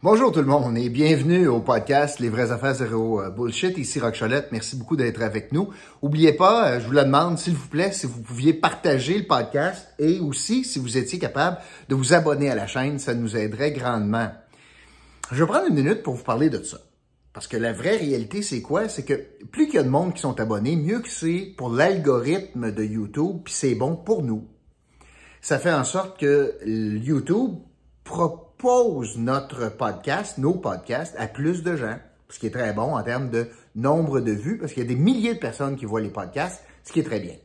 Bonjour tout le monde et bienvenue au podcast Les vraies affaires zéro euh, bullshit. Ici Rock Cholette, merci beaucoup d'être avec nous. Oubliez pas, euh, je vous la demande s'il vous plaît si vous pouviez partager le podcast et aussi si vous étiez capable de vous abonner à la chaîne, ça nous aiderait grandement. Je vais prendre une minute pour vous parler de ça. Parce que la vraie réalité, c'est quoi? C'est que plus qu'il y a de monde qui sont abonnés, mieux que c'est pour l'algorithme de YouTube, puis c'est bon pour nous. Ça fait en sorte que YouTube propose pose notre podcast, nos podcasts, à plus de gens, ce qui est très bon en termes de nombre de vues, parce qu'il y a des milliers de personnes qui voient les podcasts, ce qui est très bien.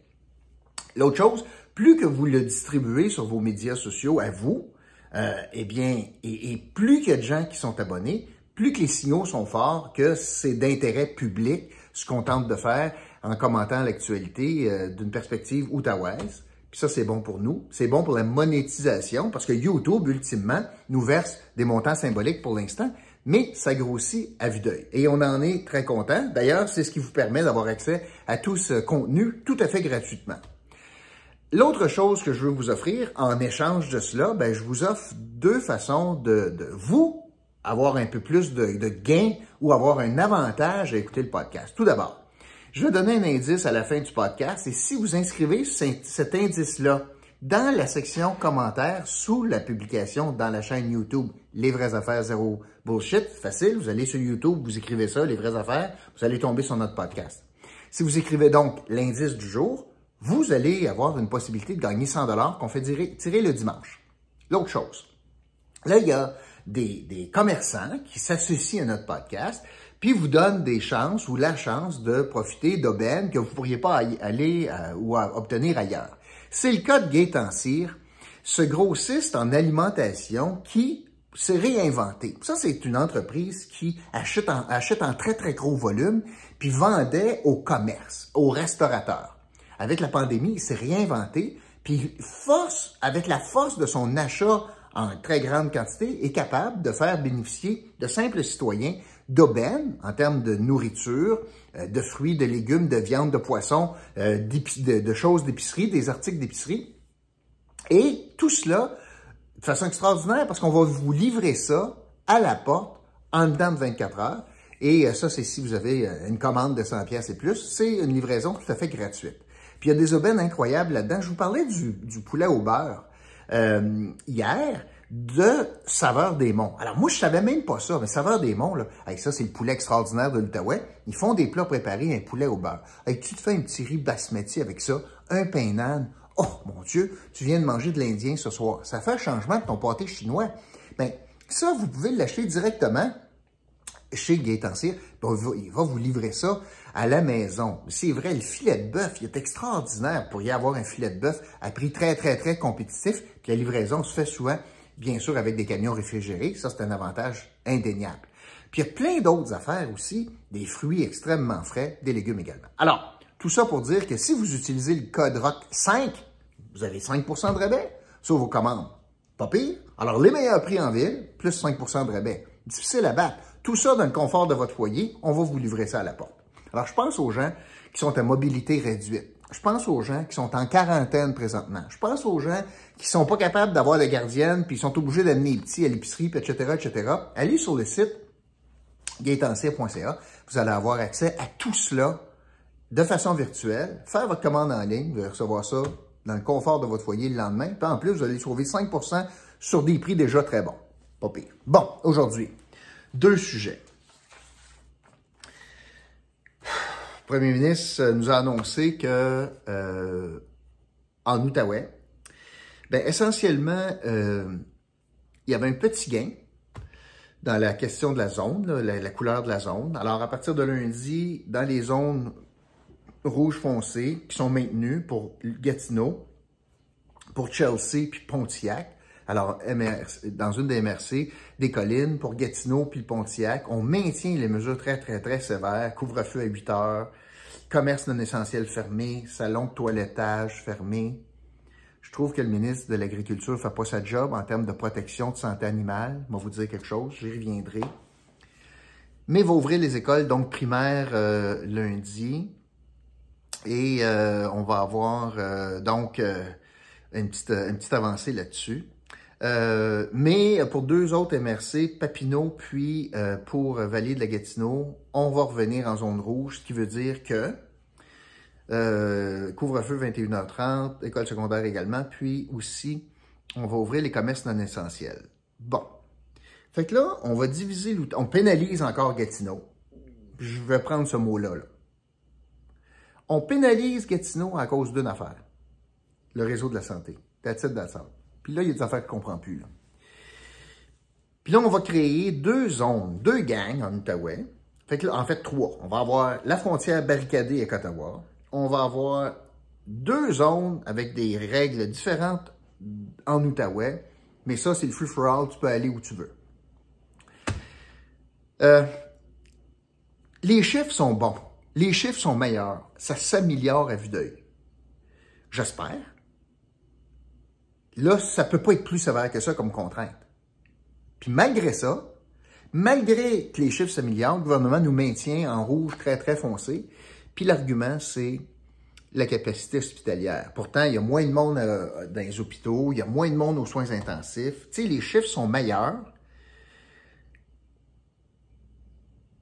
L'autre chose, plus que vous le distribuez sur vos médias sociaux à vous, euh, eh bien, et, plus qu'il y a de gens qui sont abonnés, plus que les signaux sont forts que c'est d'intérêt public ce qu'on tente de faire en commentant l'actualité euh, d'une perspective outaouaise. Puis ça, c'est bon pour nous. C'est bon pour la monétisation parce que YouTube, ultimement, nous verse des montants symboliques pour l'instant, mais ça grossit à vue d'œil. Et on en est très content. D'ailleurs, c'est ce qui vous permet d'avoir accès à tout ce contenu tout à fait gratuitement. L'autre chose que je veux vous offrir en échange de cela, ben, je vous offre deux façons de, vous avoir un peu plus de, de gains ou avoir un avantage à écouter le podcast. Tout d'abord, je vais donner un indice à la fin du podcast et si vous inscrivez cet indice-là dans la section commentaires sous la publication dans la chaîne YouTube Les vraies affaires zéro bullshit, facile, vous allez sur YouTube, vous écrivez ça, Les vraies affaires, vous allez tomber sur notre podcast. Si vous écrivez donc l'indice du jour, vous allez avoir une possibilité de gagner 100 dollars qu'on fait tirer, le dimanche. L'autre chose, là, il y a des commerçants qui s'associent à notre podcast puis vous donne des chances ou la chance de profiter d'aubaines que vous ne pourriez pas aller euh, ou obtenir ailleurs. C'est le cas de Gaétan ce grossiste en alimentation qui s'est réinventé. Ça, c'est une entreprise qui achète en, achète en très, très gros volume, puis vendait au commerce, aux restaurateurs. Avec la pandémie, il s'est réinventé, puis force, avec la force de son achat en très grande quantité, est capable de faire bénéficier de simples citoyens d'aubaine en termes de nourriture, euh, de fruits, de légumes, de viande, de poissons, euh, de, choses d'épicerie, des articles d'épicerie. Et tout cela de façon extraordinaire parce qu'on va vous livrer ça à la porte en dedans de 24 heures. Et euh, ça, c'est si vous avez une commande de 100 pièces et plus, c'est une livraison tout à fait gratuite. Puis il y a des aubaines incroyables là-dedans. Je vous parlais du, poulet au beurre euh, hier de Saveur des Monts. Alors, moi, je savais même pas ça, mais Saveur des Monts, là, avec ça, c'est le poulet extraordinaire de l'Outaouais. Ils font des plats préparés, un poulet au beurre. Et tu te fais un petit riz basmati avec ça, un pain d'âne. Oh, mon Dieu, tu viens de manger de l'Indien ce soir. Ça fait un changement de ton pâté chinois. Bien, ça, vous pouvez l'acheter directement chez Gaëtan ben, Il va vous livrer ça à la maison. C'est vrai, le filet de bœuf, il est extraordinaire pour y avoir un filet de bœuf à prix très, très, très compétitif. Puis la livraison se fait souvent bien sûr avec des camions réfrigérés, ça c'est un avantage indéniable. Puis il y a plein d'autres affaires aussi, des fruits extrêmement frais, des légumes également. Alors, tout ça pour dire que si vous utilisez le code ROC 5, vous avez 5 de rabais sur vos commandes. Pas pire. Alors, les meilleurs prix en ville, plus 5 de rabais. Difficile à battre. Tout ça dans le confort de votre foyer, on va vous livrer ça à la porte. Alors, je pense aux gens qui sont à mobilité réduite je pense aux gens qui sont en quarantaine présentement. Je pense aux gens qui sont pas capables d'avoir de gardienne, puis ils sont obligés d'amener les petits à l'épicerie, etc., etc. Allez sur le site gaetancier.ca. Vous allez avoir accès à tout cela de façon virtuelle. Faire votre commande en ligne, vous allez recevoir ça dans le confort de votre foyer le lendemain. Puis en plus, vous allez trouver 5 sur des prix déjà très bons. Pas pire. Bon, aujourd'hui, deux sujets. Le premier ministre euh, nous a annoncé que euh, en Outaouais, ben, essentiellement, euh, il y avait un petit gain dans la question de la zone, la, la, couleur de la zone. Alors, à partir de lundi, dans les zones rouges foncées qui sont maintenues pour Gatineau, pour Chelsea puis Pontiac, alors, dans une des MRC, des collines pour Gatineau puis Pontiac, on maintient les mesures très, très, très sévères. Couvre-feu à 8 heures, commerce non essentiel fermé, salon de toilettage fermé. Je trouve que le ministre de l'Agriculture ne fait pas sa job en termes de protection de santé animale. vais vous dire quelque chose, j'y reviendrai. Mais vous ouvrir les écoles, donc primaires, euh, lundi. Et euh, on va avoir euh, donc une petite, une, petite, avancée là-dessus. Euh, mais pour deux autres MRC, Papineau puis euh, pour Vallée de la Gatineau, on va revenir en zone rouge, ce qui veut dire que euh, couvre-feu 21h30, école secondaire également, puis aussi on va ouvrir les commerces non essentiels. Bon. Fait que là, on va diviser On pénalise encore Gatineau. Je vais prendre ce mot-là. On pénalise Gatineau à cause d'une affaire. Le réseau de la santé. That's it, that's puis là, il y a des affaires que ne comprends plus. Puis là, on va créer deux zones, deux gangs en Outaouais. Fait que en fait, trois. On va avoir la frontière barricadée avec Ottawa. On va avoir deux zones avec des règles différentes en Outaouais. Mais ça, c'est le free-for-all. Tu peux aller où tu veux. Euh, les chiffres sont bons. Les chiffres sont meilleurs. Ça s'améliore à vue d'œil. J'espère là, ça ne peut pas être plus sévère que ça comme contrainte. Puis malgré ça, malgré que les chiffres s'améliorent, le gouvernement nous maintient en rouge très, très foncé. Puis l'argument, c'est la capacité hospitalière. Pourtant, il y a moins de monde euh, dans les hôpitaux, il y a moins de monde aux soins intensifs. Tu sais, les chiffres sont meilleurs.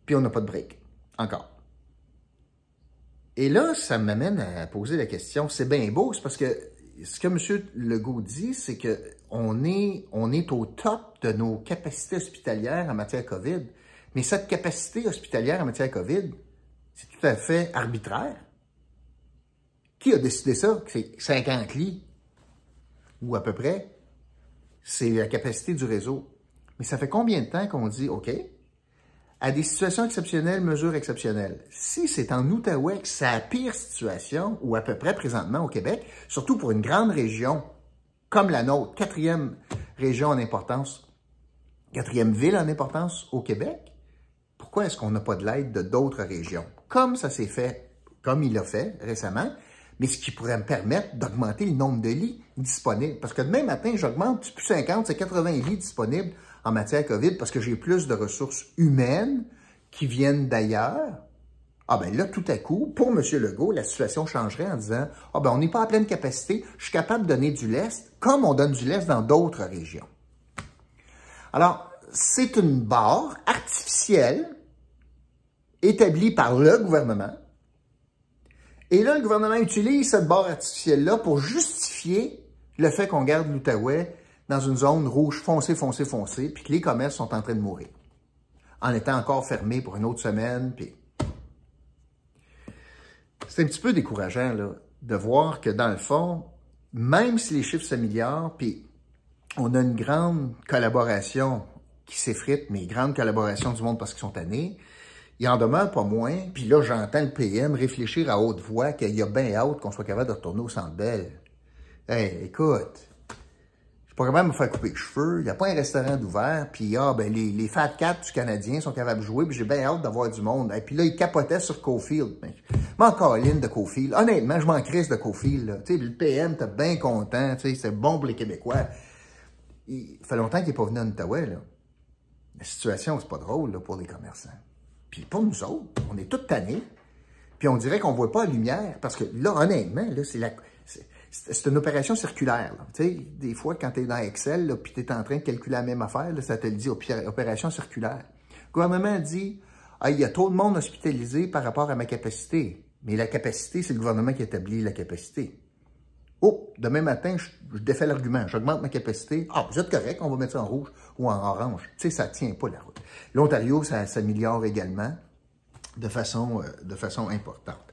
Puis on n'a pas de break. Encore. Et là, ça m'amène à poser la question, c'est bien beau, c'est parce que ce que M. Legault dit, c'est qu'on est, on est au top de nos capacités hospitalières en matière COVID. Mais cette capacité hospitalière en matière COVID, c'est tout à fait arbitraire. Qui a décidé ça? C'est 50 lits, ou à peu près. C'est la capacité du réseau. Mais ça fait combien de temps qu'on dit, OK, à des situations exceptionnelles, mesures exceptionnelles. Si c'est en Outaouais que c'est la pire situation, ou à peu près présentement au Québec, surtout pour une grande région comme la nôtre, quatrième région en importance, quatrième ville en importance au Québec, pourquoi est-ce qu'on n'a pas de l'aide de d'autres régions? Comme ça s'est fait, comme il l'a fait récemment, mais ce qui pourrait me permettre d'augmenter le nombre de lits disponibles. Parce que demain matin, j'augmente, plus 50, c'est 80 lits disponibles en matière COVID parce que j'ai plus de ressources humaines qui viennent d'ailleurs, ah ben là, tout à coup, pour M. Legault, la situation changerait en disant « Ah ben, on n'est pas à pleine capacité, je suis capable de donner du lest comme on donne du lest dans d'autres régions. » Alors, c'est une barre artificielle établie par le gouvernement. Et là, le gouvernement utilise cette barre artificielle-là pour justifier le fait qu'on garde l'Outaouais dans une zone rouge foncée, foncé, foncé, puis que les commerces sont en train de mourir, en étant encore fermés pour une autre semaine, puis... C'est un petit peu décourageant, là, de voir que, dans le fond, même si les chiffres s'améliorent, puis on a une grande collaboration qui s'effrite, mais grande collaboration du monde parce qu'ils sont tannés, il en demeure pas moins, puis là, j'entends le PM réfléchir à haute voix qu'il y a bien hâte qu'on soit capable de retourner au Centre belle. Hey, écoute, je pas capable me faire couper les cheveux, il n'y a pas un restaurant d'ouvert, puis ah, ben les, les Fat Cats du Canadien sont capables de jouer, puis j'ai bien hâte d'avoir du monde. Et puis là, ils capotaient sur Cofield. Mais ligne de Cofield. Honnêtement, je m'en crise de Cofield. Tu sais, le PM était bien content, tu sais, c'est bon pour les Québécois. Il fait longtemps qu'il n'est pas venu en Ottawa, là. La situation, c'est pas drôle, pour les commerçants. Puis pour nous autres, on est tous tannés, puis on dirait qu'on ne voit pas la lumière, parce que là, honnêtement, là, c'est la c'est une opération circulaire. Tu sais, des fois, quand tu es dans Excel, puis tu es en train de calculer la même affaire, ça te le dit, opération circulaire. Le gouvernement dit, il y a trop de monde hospitalisé par rapport à ma capacité. Mais la capacité, c'est le gouvernement qui établit la capacité. Oh, demain matin, je, défais l'argument, j'augmente ma capacité. Ah, vous êtes correct, on va mettre ça en rouge ou en orange. Tu sais, ça tient pas la route. L'Ontario, ça s'améliore également de façon, euh, de façon importante.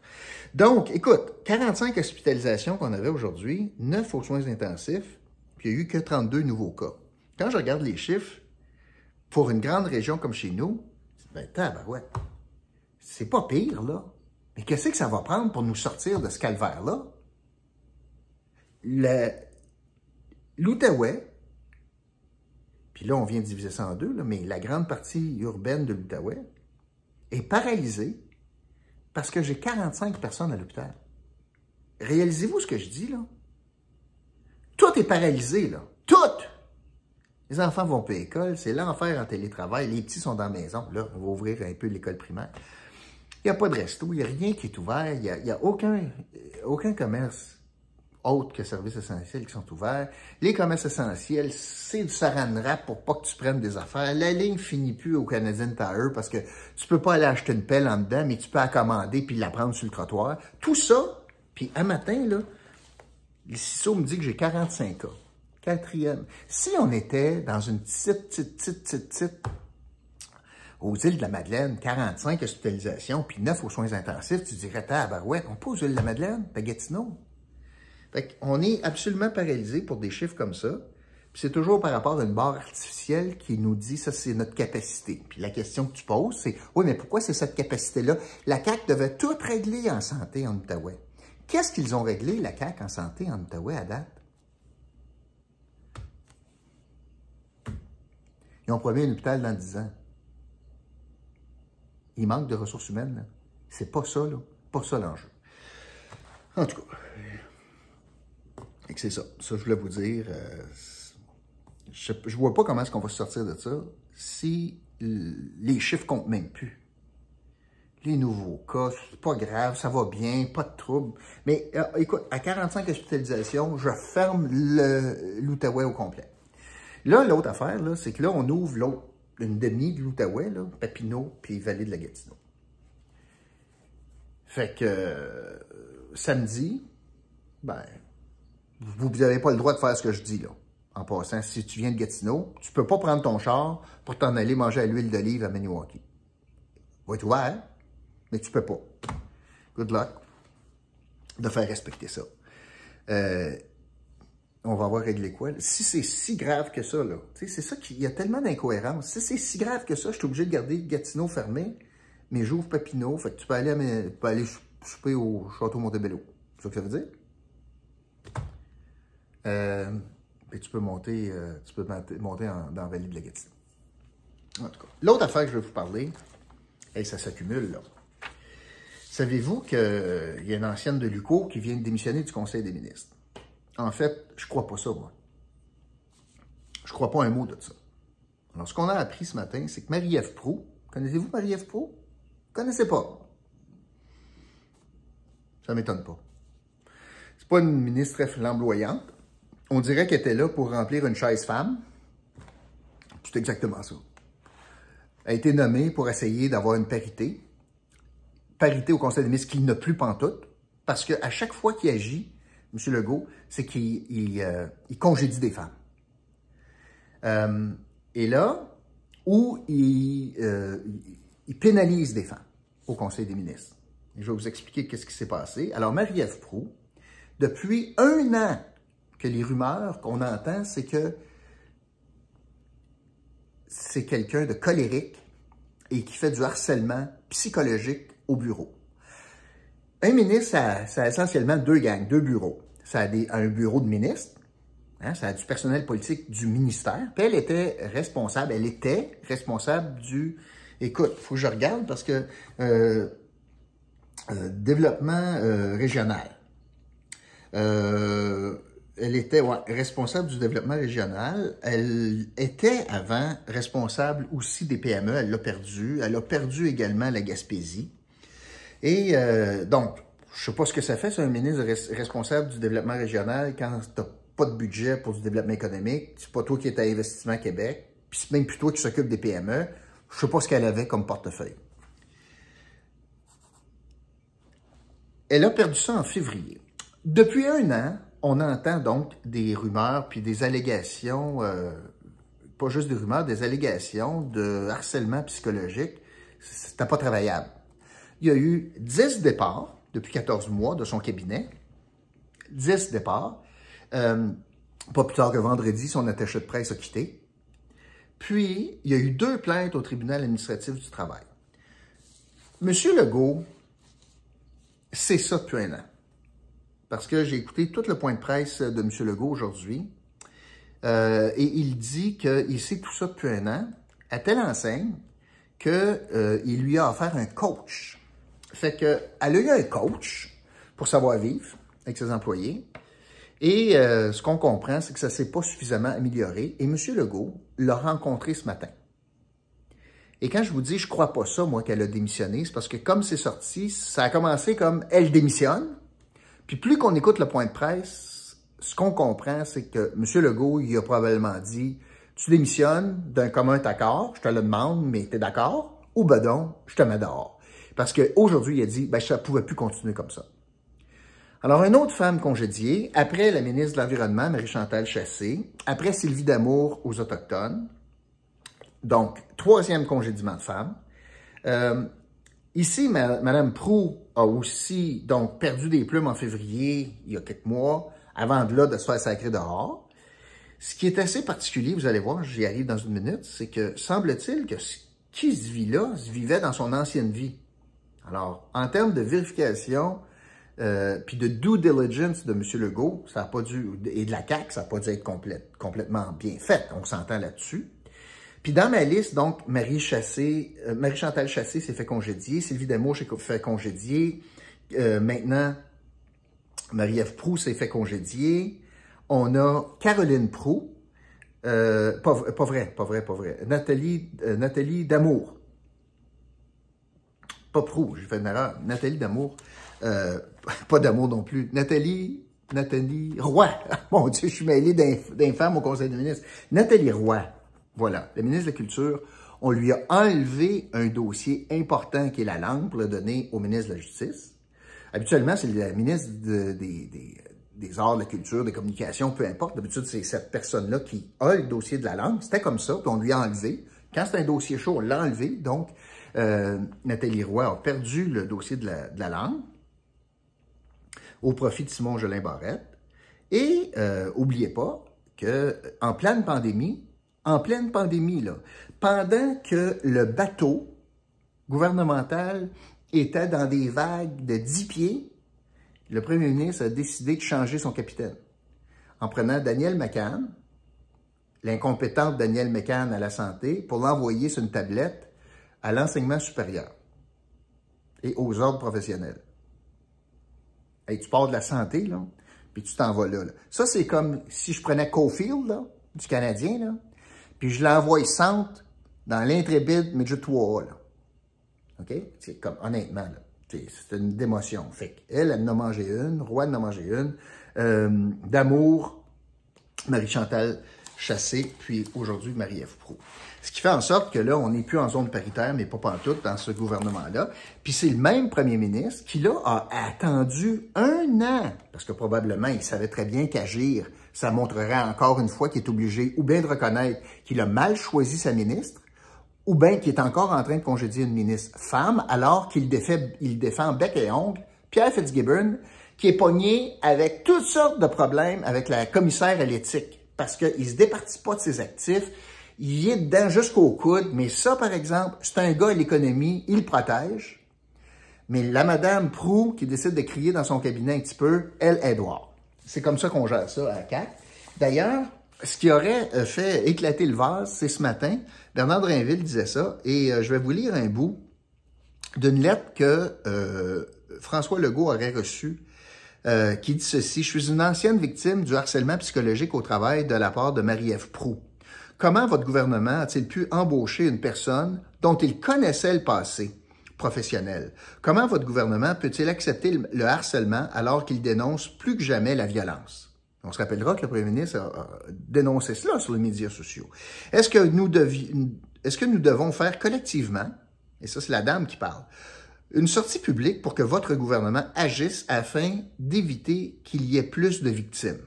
Donc, écoute, 45 hospitalisations qu'on avait aujourd'hui, 9 aux soins intensifs, puis il n'y a eu que 32 nouveaux cas. Quand je regarde les chiffres, pour une grande région comme chez nous, ben, tabarouette, c'est pas pire, là. Mais qu'est-ce que ça va prendre pour nous sortir de ce calvaire-là? L'Outaouais, puis là, on vient de diviser ça en deux, mais la grande partie urbaine de l'Outaouais est paralysée parce que j'ai 45 personnes à l'hôpital. Réalisez-vous ce que je dis, là? Tout est paralysé, là. Tout! Les enfants vont pas à l'école, c'est l'enfer en télétravail, les petits sont dans la maison. Là, on va ouvrir un peu l'école primaire. Il n'y a pas de resto, il n'y a rien qui est ouvert, il n'y a, y a aucun, aucun commerce autres que services essentiels qui sont ouverts. Les commerces essentiels, c'est du saran pour pas que tu prennes des affaires. La ligne finit plus au Canadian Tire parce que tu peux pas aller acheter une pelle en dedans, mais tu peux la commander puis la prendre sur le trottoir. Tout ça, puis un matin, là, le CISO me dit que j'ai 45 cas. Quatrième. Si on était dans une petite, petite, petite, petite, petite aux îles de la Madeleine, 45 hospitalisations, puis 9 aux soins intensifs, tu dirais, ouais, on pose aux îles de la Madeleine, Gatineau, on est absolument paralysé pour des chiffres comme ça. Puis c'est toujours par rapport à une barre artificielle qui nous dit ça, c'est notre capacité. Puis la question que tu poses, c'est oui, mais pourquoi c'est cette capacité-là? La CAC devait tout régler en santé en Outaouais. Qu'est-ce qu'ils ont réglé, la CAC en santé en Outaouais à date? Ils ont promis un hôpital dans 10 ans. Il manque de ressources humaines. C'est pas ça, là. Pas ça l'enjeu. En tout cas c'est ça. Ça, je voulais vous dire. Euh, je, ne vois pas comment est-ce qu'on va sortir de ça si les chiffres comptent même plus. Les nouveaux cas, c'est pas grave, ça va bien, pas de trouble. Mais euh, écoute, à 45 hospitalisations, je ferme l'Outaouais au complet. Là, l'autre affaire, c'est que là, on ouvre l'autre, une demi de l'Outaouais, Papineau, puis Vallée de la Gatineau. Fait que euh, samedi, ben, vous n'avez pas le droit de faire ce que je dis, là. En passant, si tu viens de Gatineau, tu ne peux pas prendre ton char pour t'en aller manger à l'huile d'olive à Maniwaki. Va être ouvert, mais tu ne peux pas. Good luck de faire respecter ça. Euh, on va voir régler quoi. Si c'est si grave que ça, là, c'est ça qu'il y a tellement d'incohérences. Si c'est si grave que ça, je suis obligé de garder Gatineau fermé, mais j'ouvre Papineau, fait que tu peux aller, à tu peux aller souper au Château Montebello. C'est ça que ça veut dire? Euh, et tu peux monter, euh, tu peux monter dans la de la En tout cas, l'autre affaire que je vais vous parler, et ça s'accumule là. Savez-vous qu'il euh, y a une ancienne de Luco qui vient de démissionner du Conseil des ministres? En fait, je crois pas ça, moi. Je crois pas un mot de ça. Alors, ce qu'on a appris ce matin, c'est que Marie-Ève Proux, connaissez-vous Marie-Ève ne Connaissez pas. Ça m'étonne pas. C'est pas une ministre flamboyante on dirait qu'elle était là pour remplir une chaise femme. C'est exactement ça. Elle a été nommée pour essayer d'avoir une parité. Parité au Conseil des ministres qu'il n'a plus pantoute, parce qu'à chaque fois qu'il agit, M. Legault, c'est qu'il euh, congédie des femmes. Euh, et là, où euh, il, pénalise des femmes au Conseil des ministres. je vais vous expliquer qu'est-ce qui s'est passé. Alors, Marie-Ève Proux, depuis un an que les rumeurs qu'on entend, c'est que c'est quelqu'un de colérique et qui fait du harcèlement psychologique au bureau. Un ministre, ça, a essentiellement deux gangs, deux bureaux. Ça a un bureau de ministre, hein, ça a du personnel politique du ministère, elle était responsable, elle était responsable du... Écoute, il faut que je regarde parce que euh, euh, développement euh, régional, elle était responsable du développement régional. Elle était avant responsable aussi des PME. Elle l'a perdu. Elle a perdu également la Gaspésie. Et euh, donc, je ne sais pas ce que ça fait, c'est un ministre responsable du développement régional quand tu pas de budget pour du développement économique. C'est pas toi qui es à Investissement Québec. Puis c'est même plus toi qui s'occupe des PME. Je sais pas ce qu'elle avait comme portefeuille. Elle a perdu ça en février. Depuis un an, on entend donc des rumeurs puis des allégations, euh, pas juste des rumeurs, des allégations de harcèlement psychologique. C'était pas travaillable. Il y a eu dix départs depuis 14 mois de son cabinet. 10 départs. Euh, pas plus tard que vendredi, son attaché de presse a quitté. Puis, il y a eu deux plaintes au tribunal administratif du travail. Monsieur Legault, c'est ça depuis un an parce que j'ai écouté tout le point de presse de M. Legault aujourd'hui, euh, et il dit qu'il sait tout ça depuis un an, à telle enseigne qu'il euh, lui a offert un coach. Fait qu'elle a eu un coach pour savoir vivre avec ses employés, et euh, ce qu'on comprend, c'est que ça ne s'est pas suffisamment amélioré, et M. Legault l'a rencontré ce matin. Et quand je vous dis, je crois pas ça, moi, qu'elle a démissionné, c'est parce que comme c'est sorti, ça a commencé comme elle démissionne, puis plus qu'on écoute le point de presse, ce qu'on comprend, c'est que M. Legault, il a probablement dit Tu démissionnes d'un commun accord, je te le demande, mais t'es d'accord, ou ben donc, je te mets dehors. Parce qu'aujourd'hui, il a dit ben, ça ne pouvait plus continuer comme ça. Alors, une autre femme congédiée, après la ministre de l'Environnement, Marie-Chantal Chassé, après Sylvie Damour aux Autochtones, donc troisième congédiement de femme, euh, Ici, Madame Prou a aussi donc perdu des plumes en février, il y a quelques mois, avant de là de se faire sacrer dehors. Ce qui est assez particulier, vous allez voir, j'y arrive dans une minute, c'est que semble-t-il que ce qui se vit là se vivait dans son ancienne vie. Alors, en termes de vérification, euh, puis de due diligence de M. Legault, ça a pas dû, et de la CAQ, ça n'a pas dû être complète, complètement bien fait. On s'entend là-dessus. Puis dans ma liste, donc, Marie Chassé, euh, Marie-Chantal Chassé s'est fait congédier, Sylvie Damour s'est fait congédier, euh, maintenant, Marie-Ève Prou s'est fait congédier, on a Caroline Prou, euh, pas, vrai, pas vrai, pas vrai, Nathalie, Nathalie Damour, pas Prou, j'ai fait une erreur, Nathalie Damour, pas Damour non plus, Nathalie Nathalie Roy. Mon Dieu, je suis mêlé d'infâme au Conseil des ministres. Nathalie Roy, voilà, le ministre de la Culture, on lui a enlevé un dossier important qui est la langue pour le donner au ministre de la Justice. Habituellement, c'est le ministre des, Arts, de la Culture, des Communications, peu importe. D'habitude, c'est cette personne-là qui a le dossier de la langue. C'était comme ça, qu'on lui a enlevé. Quand c'est un dossier chaud, on l'a enlevé. Donc, euh, Nathalie Roy a perdu le dossier de la, langue au profit de Simon Jolin Barrette. Et n'oubliez euh, oubliez pas que en pleine pandémie, en pleine pandémie, là, pendant que le bateau gouvernemental était dans des vagues de 10 pieds, le premier ministre a décidé de changer son capitaine en prenant Daniel McCann, l'incompétente Daniel McCann à la santé, pour l'envoyer sur une tablette à l'enseignement supérieur et aux ordres professionnels. Hey, tu pars de la santé, là, puis tu t'en vas là, Ça, c'est comme si je prenais Caulfield, du Canadien, là, puis je l'envoie sente dans l'intrépide mais 3A, là. OK? C'est comme, honnêtement, là. C'est une démotion. Fait elle, elle en a mangé une, Roi en a mangé une. Euh, d'amour, Marie-Chantal Chassé, puis aujourd'hui Marie-Ève Ce qui fait en sorte que là, on n'est plus en zone paritaire, mais pas tout, dans ce gouvernement-là. Puis c'est le même premier ministre qui, là, a attendu un an, parce que probablement, il savait très bien qu'agir ça montrerait encore une fois qu'il est obligé ou bien de reconnaître qu'il a mal choisi sa ministre, ou bien qu'il est encore en train de congédier une ministre femme, alors qu'il défend bec et ongle Pierre Fitzgibbon, qui est pogné avec toutes sortes de problèmes avec la commissaire à l'éthique, parce qu'il ne se départit pas de ses actifs, il est dedans jusqu'au coude, mais ça, par exemple, c'est un gars à l'économie, il protège. Mais la madame Prou, qui décide de crier dans son cabinet un petit peu, elle, Edouard. C'est comme ça qu'on gère ça à CAC. D'ailleurs, ce qui aurait euh, fait éclater le vase, c'est ce matin, Bernard Drinville disait ça, et euh, je vais vous lire un bout d'une lettre que euh, François Legault aurait reçue qui dit ceci. « Je suis une ancienne victime du harcèlement psychologique au travail de la part de Marie-Ève Proux. Comment votre gouvernement a-t-il pu embaucher une personne dont il connaissait le passé Professionnel. Comment votre gouvernement peut-il accepter le harcèlement alors qu'il dénonce plus que jamais la violence? On se rappellera que le premier ministre a dénoncé cela sur les médias sociaux. Est-ce que nous, est-ce que nous devons faire collectivement, et ça c'est la dame qui parle, une sortie publique pour que votre gouvernement agisse afin d'éviter qu'il y ait plus de victimes?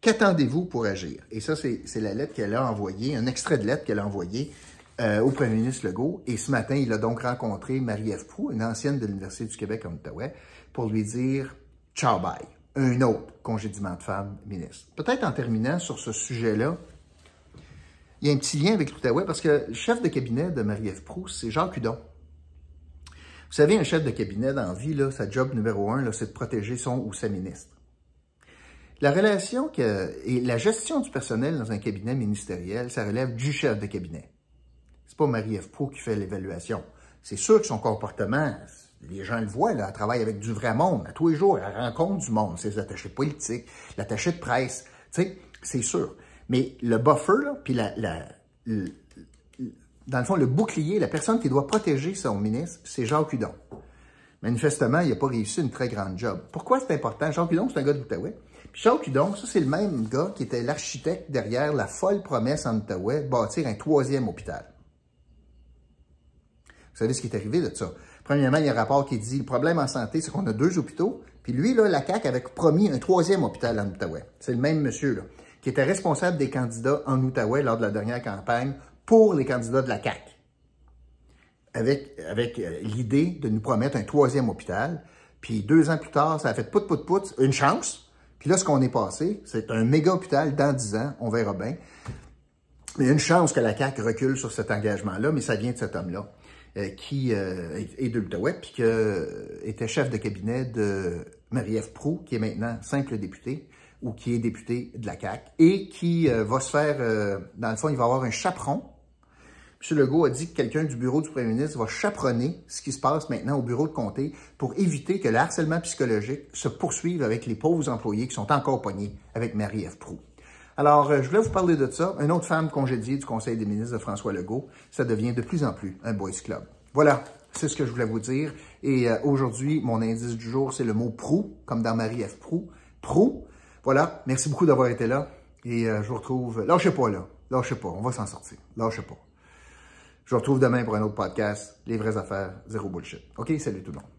Qu'attendez-vous pour agir? Et ça, c'est la lettre qu'elle a envoyée, un extrait de lettre qu'elle a envoyée euh, au premier ministre Legault. Et ce matin, il a donc rencontré Marie-Ève Proux, une ancienne de l'Université du Québec en Outaouais, pour lui dire « ciao, bye », un autre congédiement de femme ministre. Peut-être en terminant sur ce sujet-là, il y a un petit lien avec l'Outaouais parce que le chef de cabinet de Marie-Ève c'est Jean Cudon. Vous savez, un chef de cabinet dans la vie, là, sa job numéro un, c'est de protéger son ou sa ministre. La relation que, et la gestion du personnel dans un cabinet ministériel, ça relève du chef de cabinet. C'est pas Marie-Ève qui fait l'évaluation. C'est sûr que son comportement, les gens le voient, là, elle travaille avec du vrai monde. À tous les jours, elle rencontre du monde, ses attachés politiques, l'attaché de presse. Tu sais, c'est sûr. Mais le buffer, là, puis la, dans le fond, le bouclier, la personne qui doit protéger son ministre, c'est Jean Hudon. Manifestement, il n'a pas réussi une très grande job. Pourquoi c'est important? Jean Hudon, c'est un gars de l'Outaouais. Puis Jacques Hudon, ça, c'est le même gars qui était l'architecte derrière la folle promesse en Outaouais de bâtir un troisième hôpital. Vous savez ce qui est arrivé de ça. Premièrement, il y a un rapport qui dit le problème en santé, c'est qu'on a deux hôpitaux. Puis lui, là, la CAQ avait promis un troisième hôpital en Outaouais. C'est le même monsieur, qui était responsable des candidats en Outaouais lors de la dernière campagne pour les candidats de la CAC, Avec, euh, l'idée de nous promettre un troisième hôpital. Puis deux ans plus tard, ça a fait pout, pout, pout, une chance. Puis là, ce qu'on est passé, c'est un méga hôpital dans dix ans, on verra bien. Mais une chance que la CAC recule sur cet engagement-là, mais ça vient de cet homme-là. Euh, qui euh, est de l'Outaouais, puis qui euh, était chef de cabinet de Marie-Ève Prou qui est maintenant simple députée ou qui est député de la CAC, et qui va se faire, dans le fond, il va avoir un chaperon. M. Legault a dit que quelqu'un du bureau du premier ministre va chaperonner ce qui se passe maintenant au bureau de comté pour éviter que le harcèlement psychologique se poursuive avec les pauvres employés qui sont encore pognés avec Marie-Ève Prou. Alors, euh, je voulais vous parler de ça. Une autre femme congédiée du Conseil des ministres de François Legault, ça devient de plus en plus un boys club. Voilà, c'est ce que je voulais vous dire. Et euh, aujourd'hui, mon indice du jour, c'est le mot prou, comme dans marie F. Prou. Prou. Voilà, merci beaucoup d'avoir été là. Et euh, je vous retrouve. Lâchez pas, là. Lâchez pas. On va s'en sortir. Lâchez pas. Je vous retrouve demain pour un autre podcast, Les vraies affaires, zéro bullshit. OK, salut tout le monde.